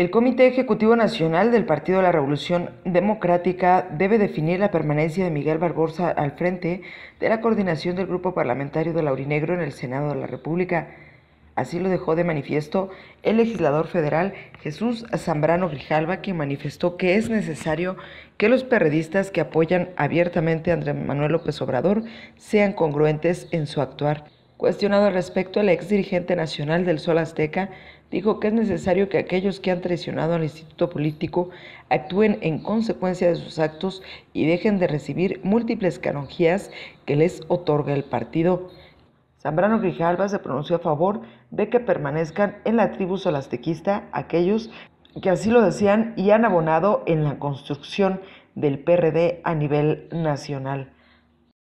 El Comité Ejecutivo Nacional del Partido de la Revolución Democrática debe definir la permanencia de Miguel Barbosa al frente de la coordinación del Grupo Parlamentario de Laurinegro en el Senado de la República. Así lo dejó de manifiesto el legislador federal Jesús Zambrano Grijalva, quien manifestó que es necesario que los perredistas que apoyan abiertamente a Andrés Manuel López Obrador sean congruentes en su actuar. Cuestionado al respecto, el ex dirigente nacional del Sol Azteca dijo que es necesario que aquellos que han traicionado al instituto político actúen en consecuencia de sus actos y dejen de recibir múltiples canonjías que les otorga el partido. Zambrano Grijalva se pronunció a favor de que permanezcan en la tribu solastequista aquellos que así lo decían y han abonado en la construcción del PRD a nivel nacional.